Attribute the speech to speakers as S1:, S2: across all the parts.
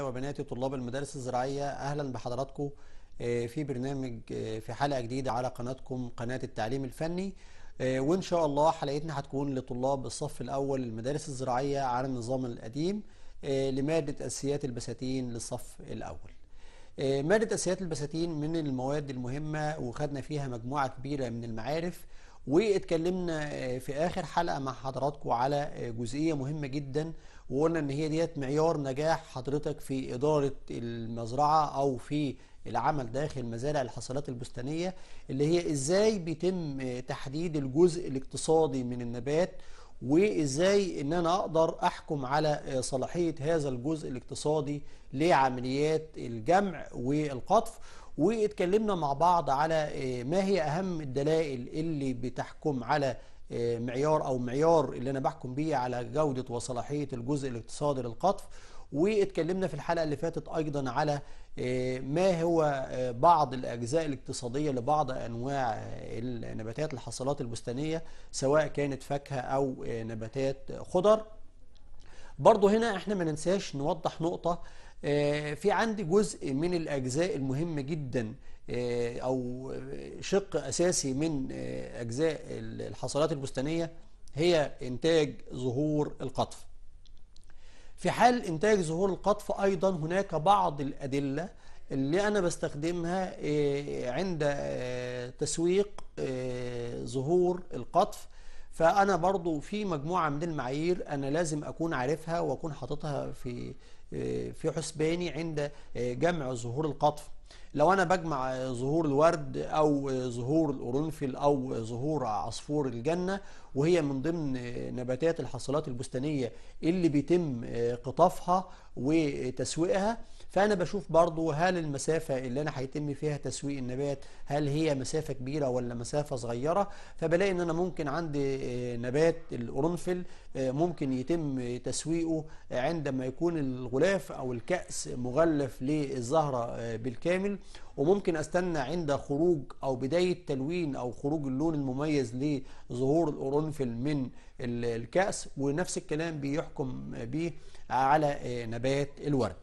S1: وبناتي طلاب المدارس الزراعية أهلا بحضراتكم آه، في برنامج آه، في حلقة جديدة على قناتكم قناة التعليم الفني آه، وإن شاء الله حلقتنا هتكون لطلاب الصف الأول المدارس الزراعية على النظام القديم لمادة أساسيات البساتين للصف الأول مادة أساسيات البساتين من المواد المهمة وخدنا فيها مجموعة كبيرة من المعارف واتكلمنا في آخر حلقة مع حضراتكم على جزئية مهمة جداً وقلنا ان هي ديت معيار نجاح حضرتك في اداره المزرعه او في العمل داخل مزارع الحصلات البستانيه اللي هي ازاي بيتم تحديد الجزء الاقتصادي من النبات وازاي ان انا اقدر احكم على صلاحيه هذا الجزء الاقتصادي لعمليات الجمع والقطف واتكلمنا مع بعض على آه، ما هي اهم الدلائل اللي بتحكم على آه، معيار او معيار اللي انا بحكم بيه على جوده وصلاحيه الجزء الاقتصادي للقطف واتكلمنا في الحلقه اللي فاتت ايضا على آه، ما هو آه، بعض الاجزاء الاقتصاديه لبعض انواع النباتات الحصلات البستانيه سواء كانت فاكهه او نباتات خضر برضو هنا احنا ما ننساش نوضح نقطه في عندي جزء من الاجزاء المهمه جدا آه، او شق اساسي من آه، اجزاء الحصلات البستانيه هي انتاج ظهور القطف في حال انتاج ظهور القطف ايضا هناك بعض الادله اللي انا بستخدمها آه، عند تسويق ظهور القطف فانا برضو في مجموعه من المعايير انا لازم اكون عارفها واكون حاططها في في حسباني عند جمع ظهور القطف لو انا بجمع ظهور الورد او ظهور القرنفل او ظهور عصفور الجنه وهي من ضمن نباتات الحصلات البستانيه اللي بيتم قطافها وتسويقها فأنا بشوف برضو هل المسافة اللي أنا هيتم فيها تسويق النبات هل هي مسافة كبيرة ولا مسافة صغيرة فبلاقي إن أنا ممكن عندي آه، نبات القرنفل آه، ممكن يتم تسويقه عندما يكون الغلاف أو الكأس مغلف للزهرة آه، بالكامل وممكن استنى عند خروج او بدايه تلوين او خروج اللون المميز لظهور القرنفل من الكأس ونفس الكلام بيحكم بيه على نبات الورد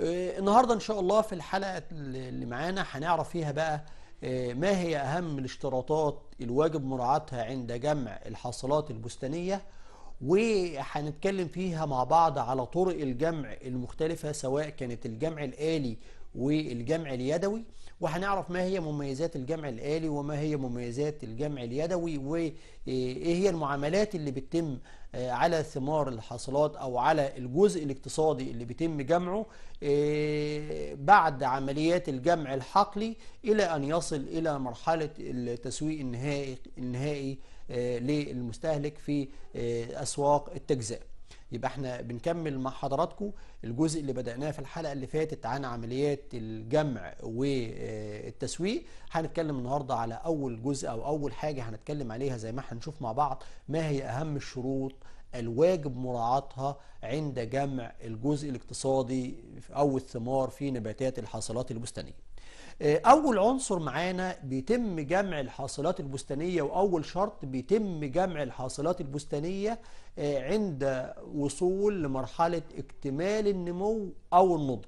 S1: آه، النهارده ان شاء الله في الحلقه اللي معانا هنعرف فيها بقى آه، ما هي اهم الاشتراطات الواجب مراعاتها عند جمع الحاصلات البستانيه وهنتكلم فيها مع بعض على طرق الجمع المختلفه سواء كانت الجمع الالي والجمع اليدوي وهنعرف ما هي مميزات الجمع الآلي وما هي مميزات الجمع اليدوي وإيه هي المعاملات اللي بتتم آه، على ثمار الحاصلات او على الجزء الاقتصادي اللي بيتم جمعه آه، بعد عمليات الجمع الحقلي الى ان يصل الى مرحله التسويق النهائي النهائي آه، للمستهلك في اسواق التجزئه يبقى احنا بنكمل مع حضراتكم الجزء اللي بدأناه في الحلقة اللي فاتت عن عمليات الجمع والتسويق هنتكلم النهاردة على أول جزء أو أول حاجة هنتكلم عليها زي ما هنشوف مع بعض ما هي أهم الشروط الواجب مراعاتها عند جمع الجزء الاقتصادي أو الثمار في نباتات الحاصلات البستانية آه، أول عنصر معانا بيتم جمع الحاصلات البستانية وأول شرط بيتم جمع الحاصلات البستانية آه، عند وصول لمرحلة اكتمال النمو أو النضج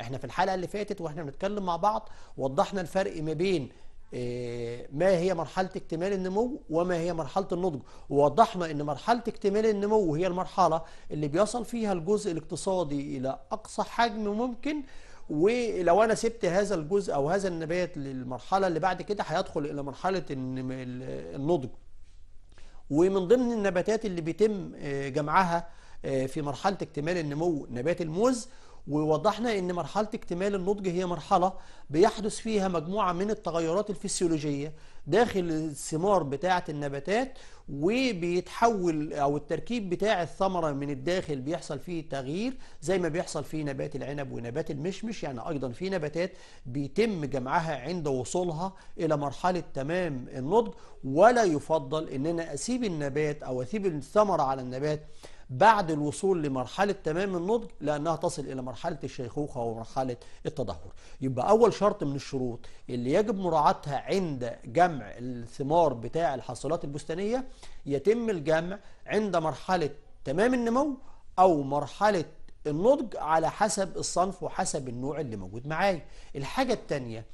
S1: احنا في الحلقة اللي فاتت واحنا بنتكلم مع بعض وضحنا الفرق ما بين آه، ما هي مرحلة اكتمال النمو وما هي مرحلة النضج ووضحنا ان مرحلة اكتمال النمو هي المرحلة اللي بيصل فيها الجزء الاقتصادي الى اقصى حجم ممكن ولو انا سبت هذا الجزء او هذا النبات للمرحله اللي بعد كده هيدخل الى مرحله النضج ومن ضمن النباتات اللي بيتم آه، جمعها آه، في مرحله اكتمال النمو نبات الموز ووضحنا ان مرحله اكتمال النضج هي مرحله بيحدث فيها مجموعه من التغيرات الفسيولوجيه داخل الثمار بتاعة النباتات وبيتحول او التركيب بتاع الثمره من الداخل بيحصل فيه تغيير زي ما بيحصل في نبات العنب ونبات المشمش يعني ايضا في نباتات بيتم جمعها عند وصولها الى مرحله تمام النضج ولا يفضل ان انا اسيب النبات او اسيب الثمره على النبات بعد الوصول لمرحلة تمام النضج لأنها تصل إلى مرحلة الشيخوخة ومرحلة التدهور يبقى أول شرط من الشروط اللي يجب مراعاتها عند جمع الثمار بتاع الحاصلات البستانية يتم الجمع عند مرحلة تمام النمو أو مرحلة النضج على حسب الصنف وحسب النوع اللي موجود معايا الحاجة التانية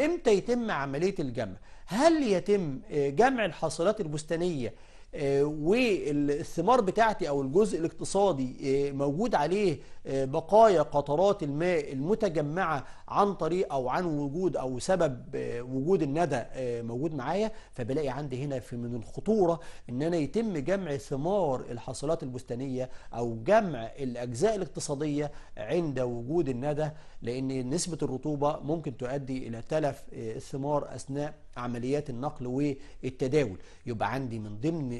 S1: امتى يتم عملية الجمع هل يتم آه، جمع الحاصلات البستانية آه، والثمار بتاعتي او الجزء الاقتصادي آه، موجود عليه آه، بقايا قطرات الماء المتجمعه عن طريق او عن وجود او سبب وجود الندى موجود معايا فبلاقي عندي هنا في من الخطوره ان انا يتم جمع ثمار الحاصلات البستانيه او جمع الاجزاء الاقتصاديه عند وجود الندى لأن نسبة الرطوبة ممكن تؤدي إلى تلف آه، الثمار أثناء عمليات النقل والتداول يبقى عندي من ضمن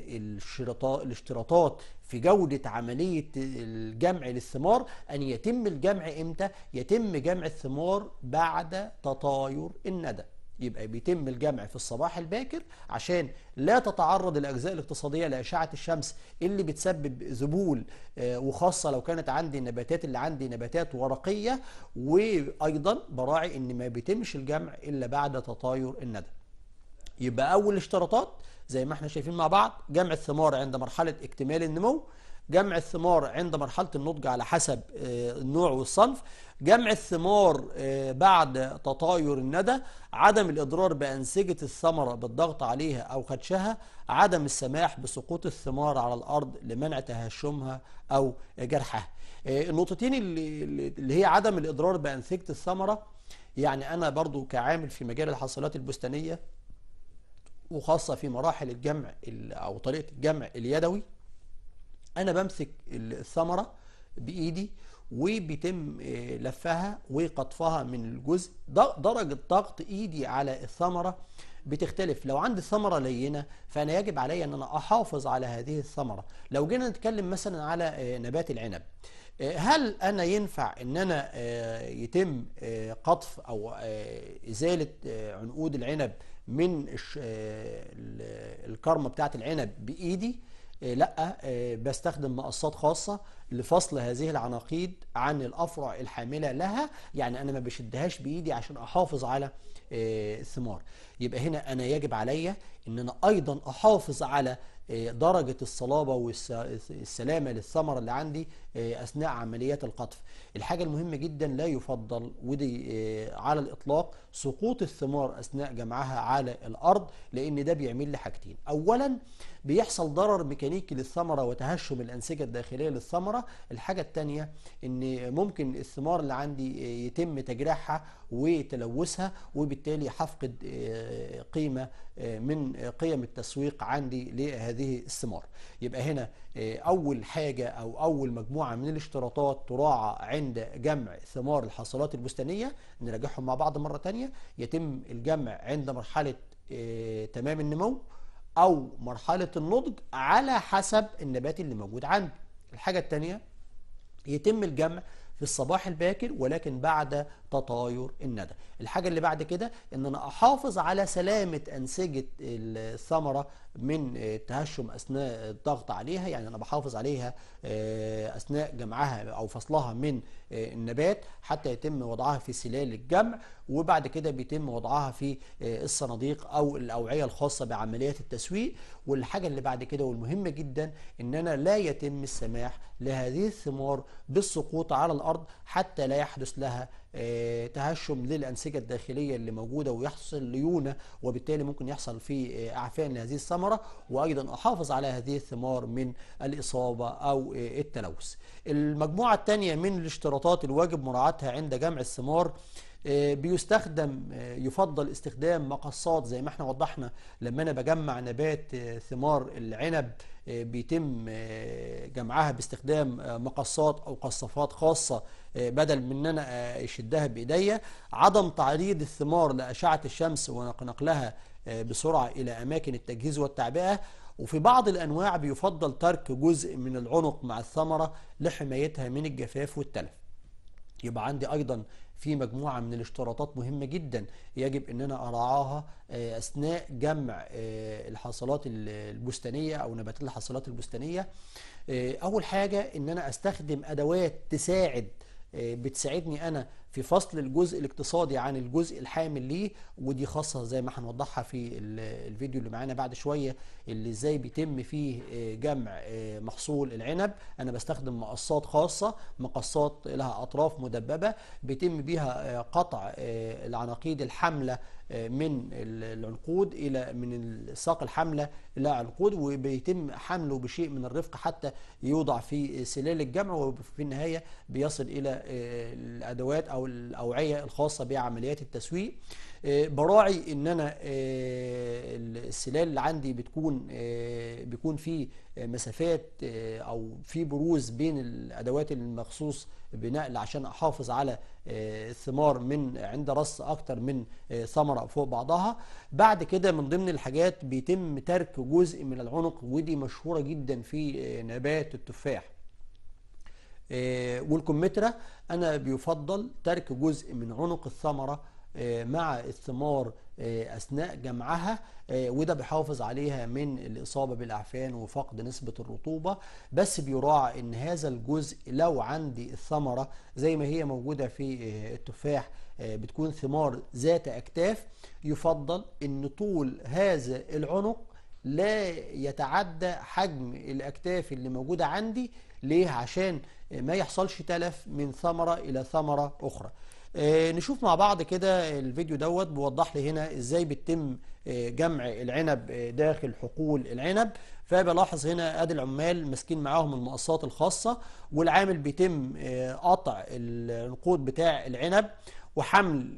S1: الاشتراطات في جودة عملية الجمع للثمار أن يتم الجمع إمتى؟ يتم جمع الثمار بعد تطاير الندى يبقى بيتم الجمع في الصباح الباكر عشان لا تتعرض الاجزاء الاقتصاديه لاشعه الشمس اللي بتسبب ذبول آه، وخاصه لو كانت عندي النباتات اللي عندي نباتات ورقيه وايضا براعي ان ما بيتمش الجمع الا بعد تطاير الندى يبقى اول اشتراطات زي ما احنا شايفين مع بعض جمع الثمار عند مرحله اكتمال النمو جمع الثمار عند مرحلة النضج على حسب آه، النوع والصنف جمع الثمار آه، بعد تطاير الندى عدم الإضرار بأنسجة الثمرة بالضغط عليها أو خدشها عدم السماح بسقوط الثمار على الأرض لمنع تهشمها أو جرحها آه، النقطتين اللي هي عدم الإضرار بأنسجة الثمرة يعني أنا برضو كعامل في مجال الحصيلات البستانية وخاصة في مراحل الجمع أو طريقة الجمع اليدوي انا بمسك الثمره بايدي وبيتم آه، لفها وقطفها من الجزء درجة ضغط ايدي على الثمرة بتختلف لو عندي ثمرة لينة فانا يجب علي ان انا احافظ على هذه الثمرة لو جينا نتكلم مثلا على آه، نبات العنب آه، هل انا ينفع ان انا يتم قطف او ازالة عنقود العنب من الكرمة بتاعة العنب بايدي آه، لا آه، بستخدم مقصات خاصة لفصل هذه العناقيد عن الأفرع الحاملة لها يعني أنا ما بشدهاش بإيدي عشان أحافظ على آه، الثمار يبقى هنا أنا يجب عليا أن أنا أيضا أحافظ على درجة الصلابة والسلامة للثمرة اللي عندي آه، أثناء عمليات القطف الحاجة المهمة جدا لا يفضل ودي آه، على الإطلاق سقوط الثمار أثناء جمعها على الأرض لأن ده بيعمل لي حاجتين أولا بيحصل ضرر ميكانيكي للثمرة وتهشم الأنسجة الداخلية للثمرة الحاجة الثانية أن ممكن الثمار اللي عندي آه، يتم تجريحها وتلوثها وبالتالي حفقد قيمة من قيم التسويق عندي لهذه الثمار يبقى هنا أول حاجة أو أول مجموعة مجموعة من الاشتراطات تراعى عند جمع ثمار الحصلات البستانية نراجعهم مع بعض مرة تانية يتم الجمع عند مرحلة آه، تمام النمو أو مرحلة النضج على حسب النبات اللي موجود عنده الحاجة الثانيه يتم الجمع في الصباح الباكر ولكن بعد تطاير الندى الحاجة اللي بعد كده ان انا احافظ على سلامة انسجة الثمرة من التهشم آه، اثناء الضغط عليها يعني انا بحافظ عليها آه، اثناء جمعها او فصلها من آه، النبات حتى يتم وضعها في سلال الجمع وبعد كده بيتم وضعها في الصناديق او الاوعية الخاصة بعمليات التسويق والحاجة اللي بعد كده والمهمة جدا ان انا لا يتم السماح لهذه الثمار بالسقوط على الارض حتى لا يحدث لها آه، تهشم للأنسجة الداخلية اللي موجودة ويحصل ليونة وبالتالي ممكن يحصل في آه، أعفان لهذه الثمرة وأيضا أحافظ على هذه الثمار من الإصابة أو آه، التلوث المجموعة الثانية من الاشتراطات الواجب مراعاتها عند جمع الثمار بيستخدم يفضل استخدام مقصات زي ما احنا وضحنا لما انا بجمع نبات ثمار العنب بيتم آه، جمعها باستخدام آه، مقصات او قصافات خاصه آه، بدل من ان انا اشدها بايديا عدم تعريض الثمار لاشعه الشمس ونقلها بسرعه الى اماكن التجهيز والتعبئه وفي بعض الانواع بيفضل ترك جزء من العنق مع الثمره لحمايتها من الجفاف والتلف يبقى عندي ايضا في مجموعة من الاشتراطات مهمة جدا يجب ان انا أراعاها آه، اثناء جمع آه، الحاصلات البستانية او نباتات الحاصلات البستانية اول حاجة ان انا استخدم ادوات تساعد آه، بتساعدني انا في فصل الجزء الاقتصادي عن الجزء الحامل ليه ودي خاصه زي ما هنوضحها في الفيديو اللي معانا بعد شويه اللي ازاي بيتم فيه آه، جمع آه، محصول العنب انا بستخدم مقصات خاصه مقصات لها اطراف مدببه بيتم بيها قطع العناقيد الحامله من العنقود إلى من ساق الحملة إلى عنقود وبيتم حمله بشيء من الرفق حتى يوضع في سلال الجمع وفي النهاية بيصل إلى آه، الأدوات أو الأوعية الخاصة بعمليات التسويق آه، براعي ان انا آه، السلال اللي عندي بتكون آه، بيكون في مسافات او في بروز بين الادوات المخصوص بنقل عشان احافظ على الثمار من عند رص اكتر من ثمره فوق بعضها بعد كده من ضمن الحاجات بيتم ترك جزء من العنق ودي مشهوره جدا في نبات التفاح والكمثرى انا بيفضل ترك جزء من عنق الثمره آه، مع الثمار آه، اثناء جمعها آه، وده بيحافظ عليها من الاصابه بالاعفان وفقد نسبه الرطوبه بس بيراعى ان هذا الجزء لو عندي الثمره زي ما هي موجوده في التفاح بتكون ثمار ذات اكتاف يفضل ان طول هذا العنق لا يتعدى حجم الاكتاف اللي موجوده عندي ليه عشان ما يحصلش تلف من ثمره الى ثمره اخرى آه، نشوف مع بعض كده الفيديو دوت بيوضح لي هنا ازاي بتتم آه، جمع العنب آه، داخل حقول العنب فبلاحظ هنا ادي العمال ماسكين معاهم المقصات الخاصة والعامل بيتم قطع النقود بتاع العنب وحمل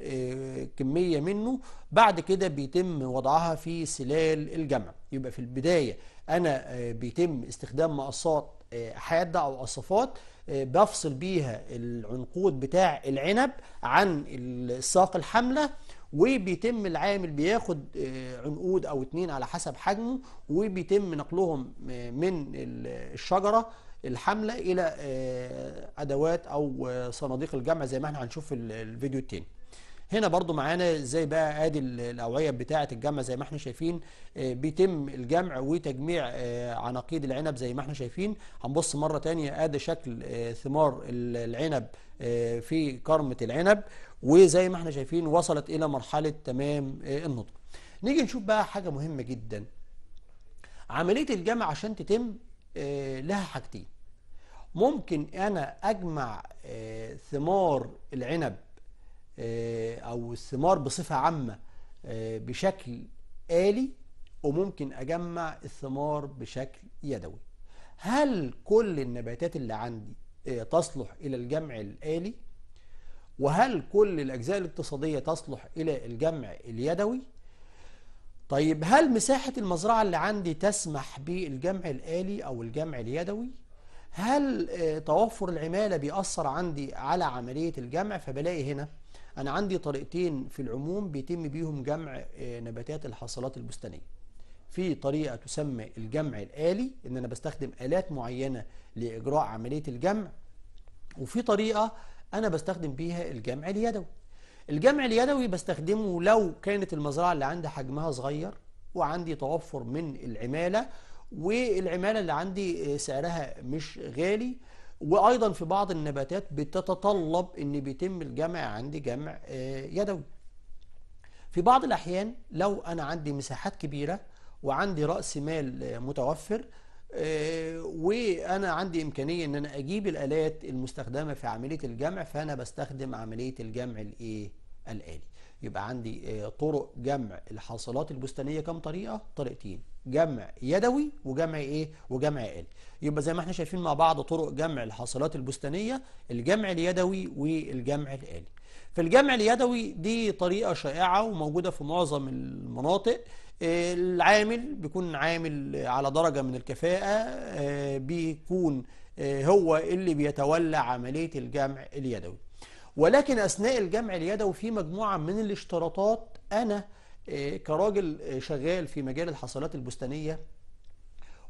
S1: كمية منه بعد كده بيتم وضعها في سلال الجمع يبقى في البداية أنا بيتم استخدام مقصات حادة أو قصفات آه، بفصل بيها العنقود بتاع العنب عن الساق الحملة وبيتم العامل بياخد آه، عنقود او اتنين على حسب حجمه وبيتم نقلهم آه، من الشجرة الحملة الى ادوات او صناديق الجمع زي ما احنا هنشوف الفيديو التاني هنا برضو معانا ازاي بقى ادي الاوعيه بتاعه الجمع زي ما احنا شايفين آه، بيتم الجمع وتجميع آه، عناقيد العنب زي ما احنا شايفين هنبص مره تانية ادي شكل آه، ثمار العنب في كرمه العنب وزي ما احنا شايفين وصلت الى مرحله تمام النضج نيجي نشوف بقى حاجه مهمه جدا عمليه الجمع عشان تتم لها حاجتين ممكن انا اجمع ثمار العنب آه، او الثمار بصفه عامه آه، بشكل آلي وممكن اجمع الثمار بشكل يدوي هل كل النباتات اللي عندي آه، تصلح الى الجمع الآلي وهل كل الاجزاء الاقتصاديه تصلح الى الجمع اليدوي طيب هل مساحه المزرعه اللي عندي تسمح بالجمع الآلي او الجمع اليدوي هل توفر العماله بيأثر عندي على عمليه الجمع فبلاقي هنا أنا عندي طريقتين في العموم بيتم بيهم جمع آه، نباتات الحاصلات البستانية في طريقة تسمى الجمع الآلي إن أنا بستخدم آلات معينة لإجراء عملية الجمع وفي طريقة أنا بستخدم بيها الجمع اليدوي الجمع اليدوي بستخدمه لو كانت المزرعة اللي عندي حجمها صغير وعندي توفر من العمالة والعمالة اللي عندي آه، سعرها مش غالي وايضا في بعض النباتات بتتطلب ان بيتم الجمع عندي جمع آه، يدوي في بعض الاحيان لو انا عندي مساحات كبيره وعندي راس مال آه، متوفر آه، وانا عندي امكانيه ان انا اجيب الالات المستخدمه في عمليه الجمع فانا بستخدم عمليه الجمع الايه الالي يبقى عندي طرق جمع الحاصلات البستانيه كم طريقه طريقتين جمع يدوي وجمع ايه وجمع آلي يبقى زي ما احنا شايفين مع بعض طرق جمع الحاصلات البستانية الجمع اليدوي والجمع الآلي فالجمع اليدوي دي طريقة شائعة وموجودة في معظم المناطق العامل بيكون عامل على درجة من الكفاءة آه، بيكون آه، هو اللي بيتولى عملية الجمع اليدوي ولكن أثناء الجمع اليدوي في مجموعة من الاشتراطات أنا آه، كراجل آه، شغال في مجال الحصلات البستانية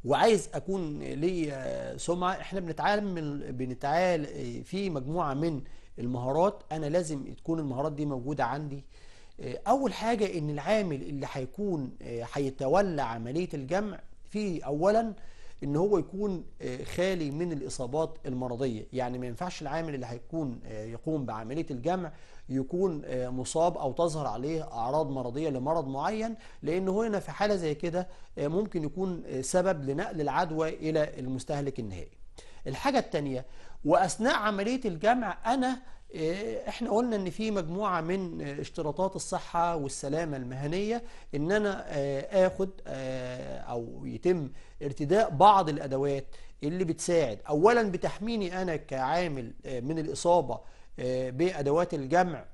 S1: وعايز اكون ليا آه، سمعه احنا بنتعامل بنتعال في مجموعه من المهارات انا لازم تكون المهارات دي موجوده عندي اول حاجه ان العامل اللي هيكون هيتولى عمليه الجمع في اولا ان هو يكون آه، خالي من الاصابات المرضيه يعني ما ينفعش العامل اللي هيكون آه، يقوم بعمليه الجمع يكون آه، مصاب او تظهر عليه اعراض مرضيه لمرض معين لان هنا في حاله زي كده ممكن يكون سبب لنقل العدوى الى المستهلك النهائي الحاجه الثانيه واثناء عمليه الجمع انا إيه، احنا قلنا ان في مجموعة من آه، اشتراطات الصحة والسلامة المهنية ان انا آه، اخد آه، او يتم ارتداء بعض الادوات اللي بتساعد اولا بتحميني انا كعامل من الاصابة بادوات الجمع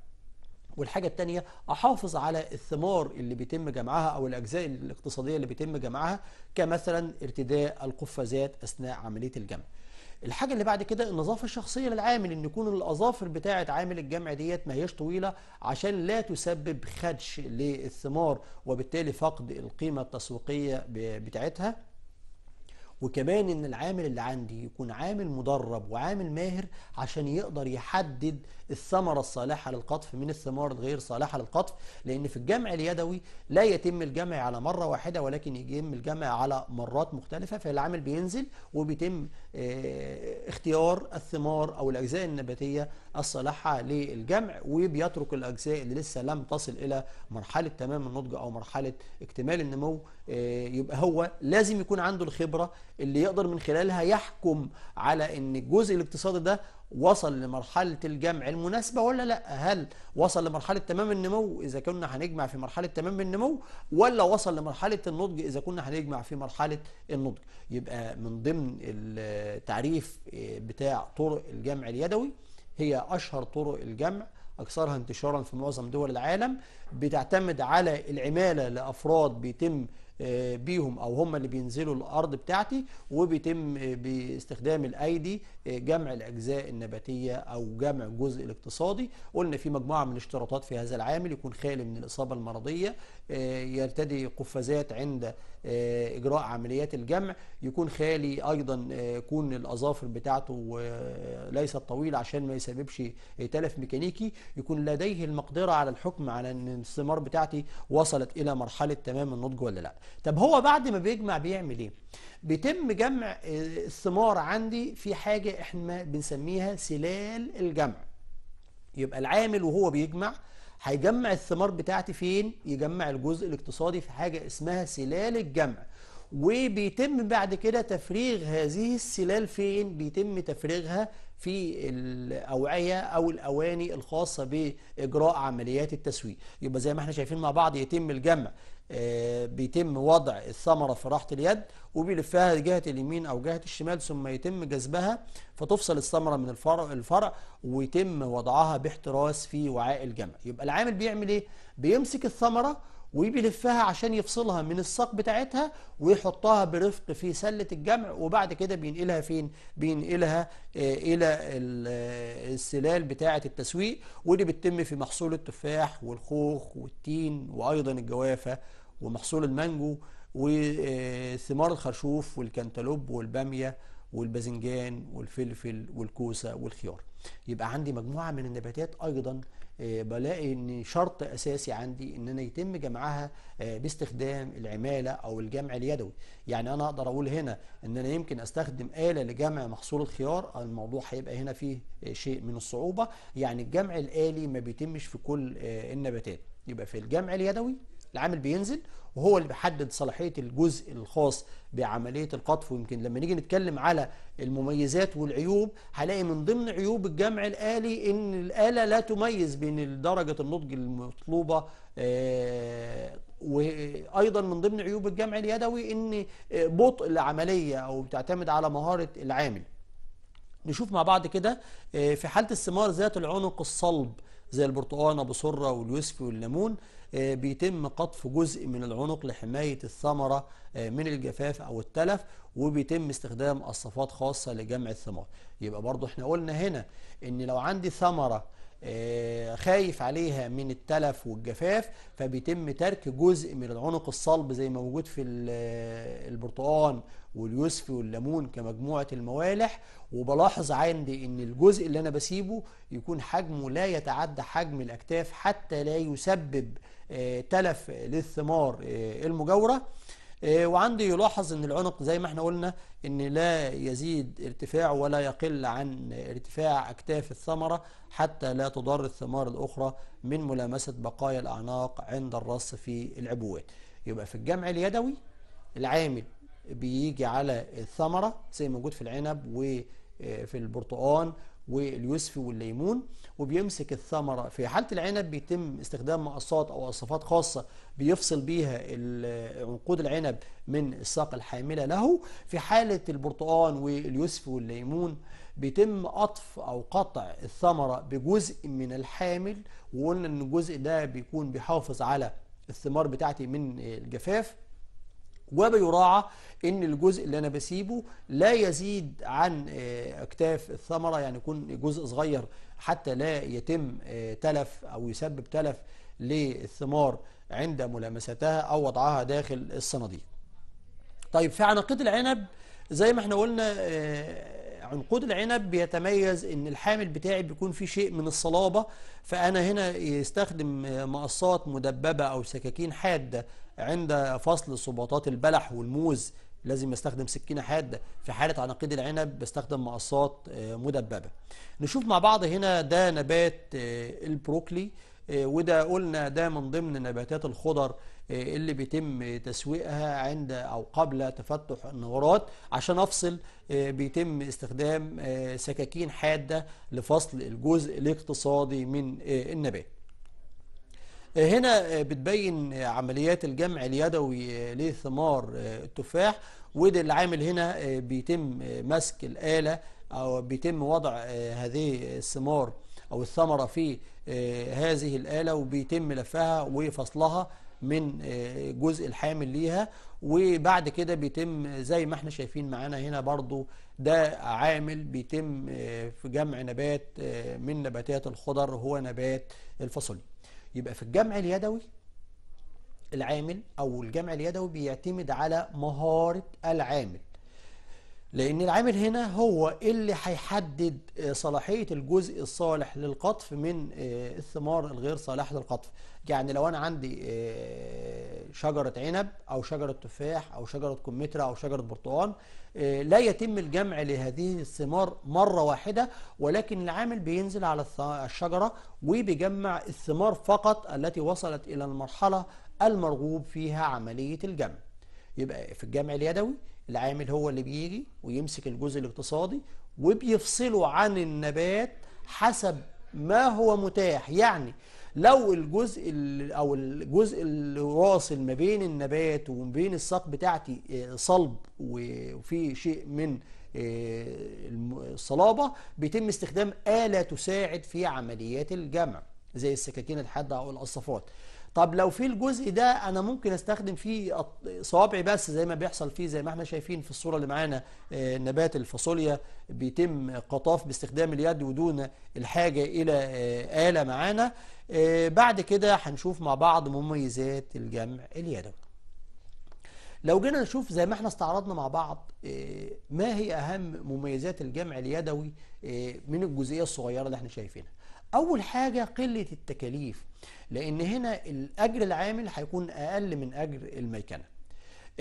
S1: والحاجة التانية أحافظ على الثمار اللي بيتم جمعها أو الأجزاء الاقتصادية اللي بيتم جمعها كمثلا ارتداء القفازات أثناء عملية الجمع الحاجه اللي بعد كده النظافه الشخصيه للعامل ان يكون الاظافر بتاعه عامل الجمع ديت ما هيش طويله عشان لا تسبب خدش للثمار وبالتالي فقد القيمه التسويقيه بتاعتها وكمان ان العامل اللي عندي يكون عامل مدرب وعامل ماهر عشان يقدر يحدد الثمره الصالحه للقطف من الثمار الغير صالحه للقطف لان في الجمع اليدوي لا يتم الجمع على مره واحده ولكن يتم الجمع على مرات مختلفه فالعامل بينزل وبيتم آه، اختيار الثمار او الاجزاء النباتيه الصالحه للجمع وبيترك الاجزاء اللي لسه لم تصل الى مرحله تمام النضج او مرحله اكتمال النمو آه، يبقى هو لازم يكون عنده الخبرة اللي يقدر من خلالها يحكم على ان الجزء الاقتصادي ده وصل لمرحلة الجمع المناسبة ولا لا هل وصل لمرحلة تمام النمو إذا كنا هنجمع في مرحلة تمام النمو ولا وصل لمرحلة النضج إذا كنا هنجمع في مرحلة النضج يبقى من ضمن التعريف آه، بتاع طرق الجمع اليدوي هي أشهر طرق الجمع أكثرها انتشارا في معظم دول العالم بتعتمد على العمالة لأفراد بيتم آه، بيهم او هم اللي بينزلوا الارض بتاعتي وبيتم آه، باستخدام الايدي آه، جمع الاجزاء النباتيه او جمع الجزء الاقتصادي قلنا في مجموعه من الاشتراطات في هذا العامل يكون خالي من الاصابه المرضيه يرتدي قفازات عند آه، اجراء عمليات الجمع يكون خالي ايضا آه، يكون الاظافر بتاعته آه، ليست طويله عشان ما يسببش تلف ميكانيكي يكون لديه المقدره على الحكم على ان الثمار بتاعتي وصلت الى مرحله تمام النضج ولا لا طب هو بعد ما بيجمع بيعمل ايه بيتم جمع الثمار عندي في حاجه احنا بنسميها سلال الجمع يبقى العامل وهو بيجمع هيجمع الثمار بتاعتي فين يجمع الجزء الاقتصادي في حاجة اسمها سلال الجمع وبيتم بعد كده تفريغ هذه السلال فين بيتم تفريغها في الأوعية أو الأواني الخاصة بإجراء عمليات التسويق يبقى زي ما احنا شايفين مع بعض يتم الجمع بيتم وضع الثمرة في راحة اليد وبيلفها لجهة اليمين أو جهة الشمال ثم يتم جذبها فتفصل الثمرة من الفرع, الفرع ويتم وضعها باحتراس في وعاء الجمع يبقى العامل بيعمل إيه؟ بيمسك الثمرة وبيلفها عشان يفصلها من الساق بتاعتها ويحطها برفق في سلة الجمع وبعد كده بينقلها فين بينقلها آه، الى آه، السلال بتاعة التسويق ودي بتتم في محصول التفاح والخوخ والتين وايضا الجوافة ومحصول المانجو وثمار آه، الخرشوف والكنتالوب والبامية والباذنجان والفلفل والكوسة والخيار يبقى عندي مجموعة من النباتات أيضا آه، بلاقي ان شرط اساسي عندي ان انا يتم جمعها آه، باستخدام العماله او الجمع اليدوي يعني انا اقدر اقول هنا ان انا يمكن استخدم اله لجمع محصول الخيار الموضوع هيبقى هنا فيه آه، شيء من الصعوبه يعني الجمع الالي ما بيتمش في كل النباتات يبقى في الجمع اليدوي العامل بينزل وهو اللي بيحدد صلاحيه الجزء الخاص بعمليه القطف ويمكن لما نيجي نتكلم على المميزات والعيوب هلاقي من ضمن عيوب الجمع الآلي ان الآلة لا تميز بين درجه النضج المطلوبه آه، وايضا من ضمن عيوب الجمع اليدوي ان آه، بطء العمليه او بتعتمد على مهاره العامل نشوف مع بعض كده آه، في حاله الثمار ذات العنق الصلب زي البرتقانه بصره والوسفي والليمون آه، بيتم قطف جزء من العنق لحمايه الثمره آه، من الجفاف او التلف وبيتم استخدام الصفات خاصه لجمع الثمار يبقى برضو احنا قلنا هنا ان لو عندي ثمره آه، خايف عليها من التلف والجفاف فبيتم ترك جزء من العنق الصلب زي ما موجود في آه، البرتقان واليوسف والليمون كمجموعة الموالح وبلاحظ عندي ان الجزء اللي انا بسيبه يكون حجمه لا يتعدى حجم الاكتاف حتى لا يسبب آه، تلف للثمار المجاورة إيه، وعندي يلاحظ ان العنق زي ما احنا قلنا ان لا يزيد ارتفاعه ولا يقل عن ارتفاع اكتاف الثمرة حتى لا تضر الثمار الاخرى من ملامسة بقايا الاعناق عند الرص في العبوات يبقى في الجمع اليدوي العامل بيجي على الثمرة زي موجود في العنب وفي آه، البرتقان واليوسفي والليمون وبيمسك الثمرة في حالة العنب بيتم استخدام مقصات أو قصافات خاصة بيفصل بيها عنقود العنب من الساق الحاملة له في حالة البرتقان واليوسف والليمون بيتم قطف أو قطع الثمرة بجزء من الحامل وقلنا إن الجزء ده بيكون بيحافظ على الثمار بتاعتي من الجفاف وبيراعى ان الجزء اللي انا بسيبه لا يزيد عن آه، اكتاف الثمره يعني يكون جزء صغير حتى لا يتم آه، تلف او يسبب تلف للثمار عند ملامستها أو وضعها داخل الصناديق طيب في عناقيد العنب زي ما احنا قلنا آه، عنقود العنب بيتميز ان الحامل بتاعي بيكون فيه شيء من الصلابة فانا هنا يستخدم مقصات مدببة او سكاكين حادة عند فصل سباطات البلح والموز لازم استخدم سكينة حادة في حالة عناقيد العنب بستخدم مقصات آه، مدببة نشوف مع بعض هنا ده نبات آه، البروكلي إيه، وده قلنا ده من ضمن نباتات الخضر إيه، اللي بيتم تسويقها عند أو قبل تفتح النورات عشان أفصل إيه، بيتم استخدام سكاكين حادة لفصل الجزء الاقتصادي من النبات هنا بتبين عمليات الجمع اليدوي لثمار التفاح وده العامل هنا بيتم مسك الآلة أو بيتم وضع هذه الثمار أو الثمرة في آه، هذه الآلة وبيتم لفها وفصلها من الجزء آه، الحامل ليها وبعد كده بيتم زي ما احنا شايفين معانا هنا برضو ده عامل بيتم آه، في جمع نبات من نباتات الخضر هو نبات الفاصوليا يبقى في الجمع اليدوي العامل او الجمع اليدوي بيعتمد على مهارة العامل لأن العامل هنا هو اللي هيحدد آه، صلاحية الجزء الصالح للقطف من آه، الثمار الغير صالحة للقطف يعني لو أنا عندي آه، شجرة عنب أو شجرة تفاح أو شجرة كمثرى أو شجرة برتقال لا يتم الجمع لهذه الثمار مرة واحدة ولكن العامل بينزل على الشجرة وبيجمع الثمار فقط التي وصلت إلى المرحلة المرغوب فيها عملية الجمع يبقى في الجمع اليدوي العامل هو اللي بيجي ويمسك الجزء الاقتصادي وبيفصله عن النبات حسب ما هو متاح يعني لو الجزء او الجزء اللي واصل ما بين النبات وما بين الساق بتاعتي آه، صلب وفي شيء من آه، الصلابه بيتم استخدام اله تساعد في عمليات الجمع زي السكاكين الحاده او الاصفات طب لو في الجزء ده انا ممكن استخدم فيه صوابعي بس زي ما بيحصل فيه زي ما احنا شايفين في الصوره اللي معانا آه، نبات الفاصوليا بيتم قطاف باستخدام اليد ودون الحاجه الى آه، اله معانا آه، بعد كده هنشوف مع بعض مميزات الجمع اليدوي لو جينا نشوف زي ما احنا استعرضنا مع بعض ما هي اهم مميزات الجمع اليدوي من الجزئيه الصغيره اللي احنا شايفينها أول حاجة قلة التكاليف لأن هنا الأجر العامل هيكون أقل من أجر الميكنة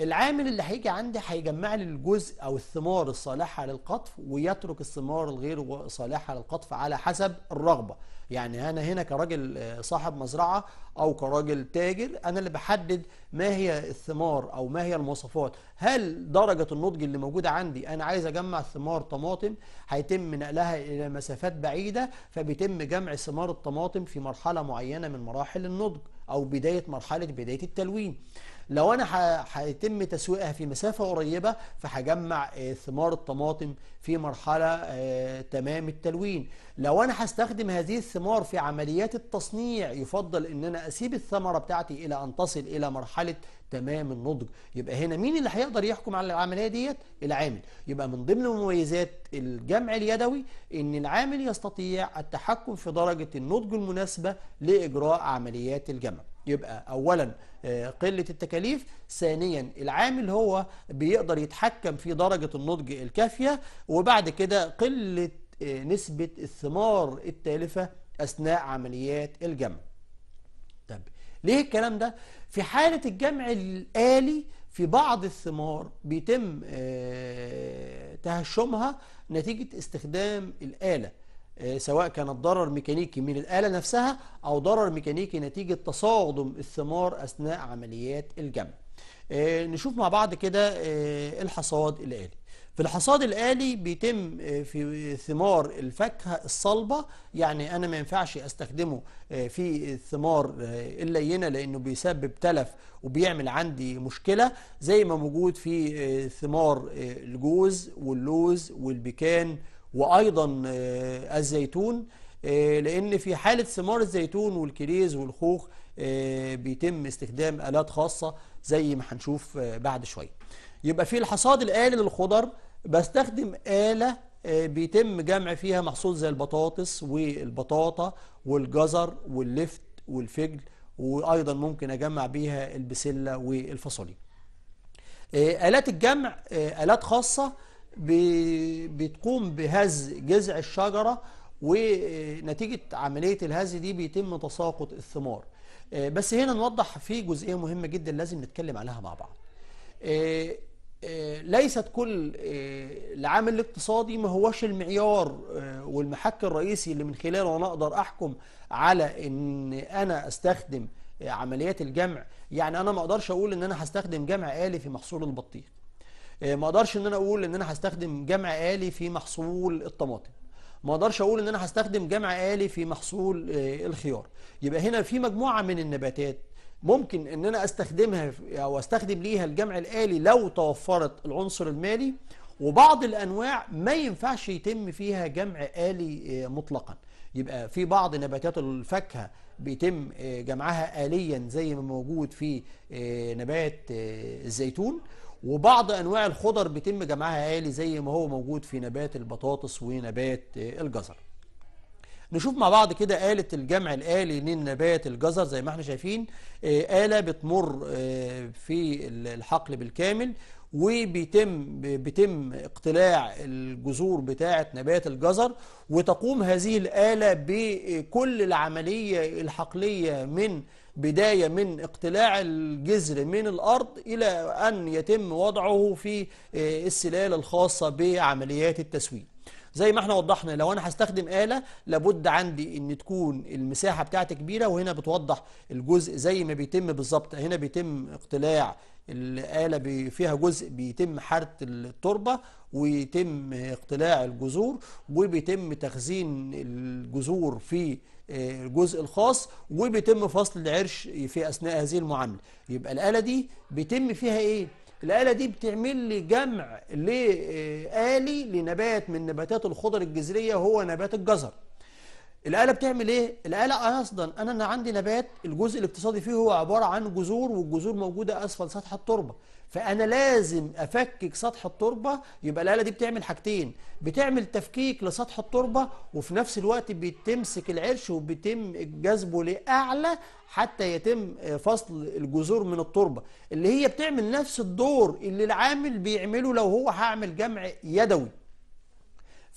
S1: العامل اللي هيجي عندي هيجمع لي الجزء او الثمار الصالحه للقطف ويترك الثمار الغير صالحه للقطف على حسب الرغبه يعني انا هنا كراجل آه، صاحب مزرعه او كراجل تاجر انا اللي بحدد ما هي الثمار او ما هي المواصفات هل درجه النضج اللي موجوده عندي انا عايز اجمع ثمار طماطم هيتم نقلها الى مسافات بعيده فبيتم جمع ثمار الطماطم في مرحله معينه من مراحل النضج او بدايه مرحله بدايه التلوين لو انا هيتم تسويقها في مسافه قريبه فهجمع ثمار الطماطم في مرحله آه، تمام التلوين لو انا هستخدم هذه الثمار في عمليات التصنيع يفضل ان انا اسيب الثمره بتاعتي الى ان تصل الى مرحله تمام النضج يبقى هنا مين اللي هيقدر يحكم على العمليه ديت العامل يبقى من ضمن مميزات الجمع اليدوي ان العامل يستطيع التحكم في درجه النضج المناسبه لاجراء عمليات الجمع يبقى أولا آه، قلة التكاليف ثانيا العامل هو بيقدر يتحكم في درجة النضج الكافية وبعد كده قلة آه، نسبة الثمار التالفة أثناء عمليات الجمع طب ليه الكلام ده؟ في حالة الجمع الآلي في بعض الثمار بيتم آه، تهشمها نتيجة استخدام الآلة آه، سواء كان الضرر ميكانيكي من الآلة نفسها أو ضرر ميكانيكي نتيجة تصادم الثمار أثناء عمليات الجمع آه، نشوف مع بعض كده آه، الحصاد الآلي في الحصاد الآلي بيتم في ثمار الفاكهة الصلبة يعني أنا ما ينفعش أستخدمه في الثمار اللينة لأنه بيسبب تلف وبيعمل عندي مشكلة زي ما موجود في ثمار الجوز واللوز والبيكان وأيضا آه، الزيتون آه، لأن في حالة ثمار الزيتون والكريز والخوخ آه، بيتم استخدام آلات خاصة زي ما هنشوف بعد شوية يبقى في الحصاد الآلي للخضر بستخدم آلة بيتم جمع فيها محصول زي البطاطس والبطاطا والجزر واللفت والفجل وأيضا ممكن أجمع بيها البسلة والفاصوليا آلات الجمع آلات خاصة بتقوم بهز جذع الشجرة ونتيجة عملية الهز دي بيتم تساقط الثمار آه، بس هنا نوضح في جزئية مهمة جدا لازم نتكلم عليها مع بعض آه، آه، ليست كل العامل الاقتصادي ما هوش المعيار والمحك الرئيسي اللي من خلاله انا اقدر احكم على ان انا استخدم عمليات الجمع يعني انا ما اقدرش اقول ان انا هستخدم جمع آلي في محصول البطيخ آه، ما اقدرش ان انا اقول ان انا هستخدم جمع آلي في محصول الطماطم ما اقدرش اقول ان انا هستخدم جمع آلي في محصول آه، الخيار يبقى هنا في مجموعة من النباتات ممكن ان انا استخدمها او استخدم ليها الجمع الآلي لو توفرت العنصر المالي وبعض الانواع ما ينفعش يتم فيها جمع آلي آه، مطلقا يبقى في بعض نباتات الفاكهة بيتم جمعها آليا زي ما موجود في نبات الزيتون وبعض انواع الخضر بيتم جمعها آلي زي ما هو موجود في نبات البطاطس ونبات الجزر نشوف مع بعض كده آلة الجمع الآلي للنبات الجزر زي ما احنا شايفين آه، آلة بتمر آه، في الحقل بالكامل وبيتم بيتم اقتلاع الجذور بتاعة نبات الجزر وتقوم هذه الآلة بكل العملية الحقلية من بداية من اقتلاع الجذر من الأرض إلى أن يتم وضعه في آه، السلال الخاصة بعمليات التسويد زي ما احنا وضحنا لو انا هستخدم آلة لابد عندي ان تكون المساحة بتاعتي كبيرة وهنا بتوضح الجزء زي ما بيتم بالظبط هنا بيتم اقتلاع الآلة فيها جزء بيتم حرث التربة ويتم اقتلاع الجذور وبيتم تخزين الجذور في آه، الجزء الخاص وبيتم فصل العرش في أثناء هذه المعاملة يبقى الآلة دي بيتم فيها إيه؟ الآلة دي بتعمل لي جمع لآلي آه، لنبات من نباتات الخضر الجذرية هو نبات الجزر الآلة بتعمل إيه؟ الآلة أصلا أنا أنا عندي نبات الجزء الاقتصادي فيه هو عبارة عن جذور والجذور موجودة أسفل سطح التربة فأنا لازم أفكك سطح التربة يبقى الآلة دي بتعمل حاجتين بتعمل تفكيك لسطح التربة وفي نفس الوقت بتمسك العرش وبيتم جذبه لأعلى حتى يتم آه، فصل الجذور من التربة اللي هي بتعمل نفس الدور اللي العامل بيعمله لو هو هعمل جمع يدوي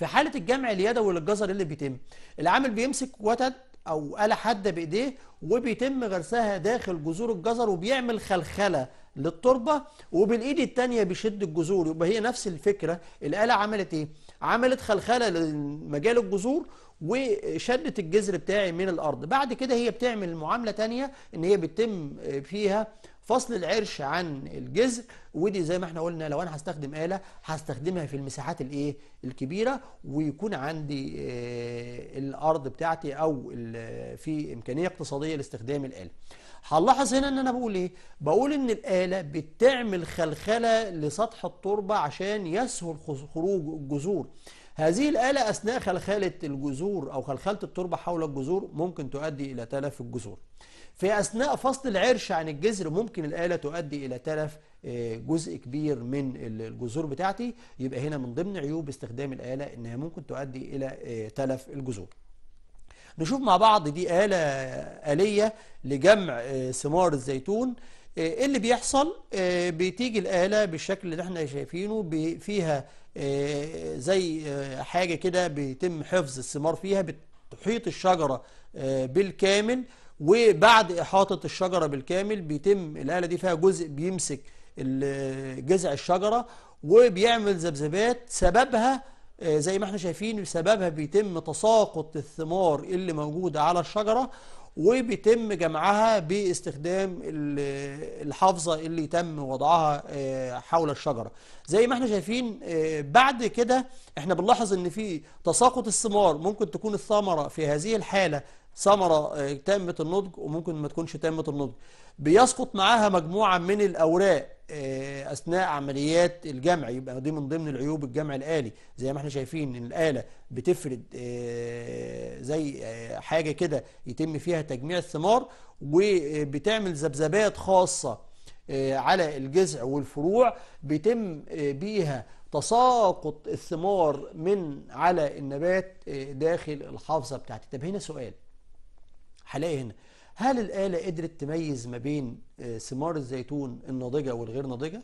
S1: في حالة الجمع اليدوي للجزر اللي بيتم العامل بيمسك وتد أو آلة حادة بإيديه وبيتم غرسها داخل جذور الجزر وبيعمل خلخلة للتربة وبالإيد التانية بيشد الجذور يبقى هي نفس الفكرة الآلة عملت إيه؟ عملت خلخلة لمجال الجذور وشدت الجذر بتاعي من الأرض بعد كده هي بتعمل معاملة تانية إن هي بتتم فيها فصل العرش عن الجذر ودي زي ما احنا قلنا لو انا هستخدم آلة هستخدمها في المساحات الايه الكبيرة ويكون عندي آه الارض بتاعتي او آه، في امكانية اقتصادية لاستخدام الآلة هنلاحظ هنا ان انا بقول ايه بقول ان الآلة بتعمل خلخلة لسطح التربة عشان يسهل خروج الجذور هذه الآلة أثناء خلخلة الجذور أو خلخلة التربة حول الجذور ممكن تؤدي إلى تلف الجذور في أثناء فصل العرش عن الجذر ممكن الآلة تؤدي إلى تلف آه، جزء كبير من الجذور بتاعتي يبقى هنا من ضمن عيوب استخدام الآلة إنها ممكن تؤدي إلى آه، تلف الجذور نشوف مع بعض دي آلة آلية لجمع آه، ثمار الزيتون ايه اللي بيحصل بتيجي الآلة بالشكل اللي احنا شايفينه فيها زي حاجة كده بيتم حفظ الثمار فيها بتحيط الشجرة بالكامل وبعد إحاطة الشجرة بالكامل بيتم الآلة دي فيها جزء بيمسك جذع الشجرة وبيعمل ذبذبات سببها آه، زي ما احنا شايفين سببها بيتم تساقط الثمار اللي موجودة على الشجرة وبيتم جمعها باستخدام الحافظة اللي تم وضعها آه، حول الشجرة زي ما احنا شايفين آه، بعد كده احنا بنلاحظ ان في تساقط الثمار ممكن تكون الثمرة في هذه الحالة ثمرة آه، تامة النضج وممكن ما تكونش تامة النضج بيسقط معاها مجموعة من الأوراق آه، أثناء عمليات الجمع يبقى دي من ضمن العيوب الجمع الآلي زي ما احنا شايفين إن الآلة بتفرد آه، زي حاجة كده يتم فيها تجميع الثمار وبتعمل ذبذبات خاصة على الجذع والفروع بيتم بيها تساقط الثمار من على النبات داخل الحافظة بتاعتي طب هنا سؤال حلاقي هنا هل الآلة قدرت تميز ما بين آه، ثمار الزيتون الناضجة والغير ناضجة؟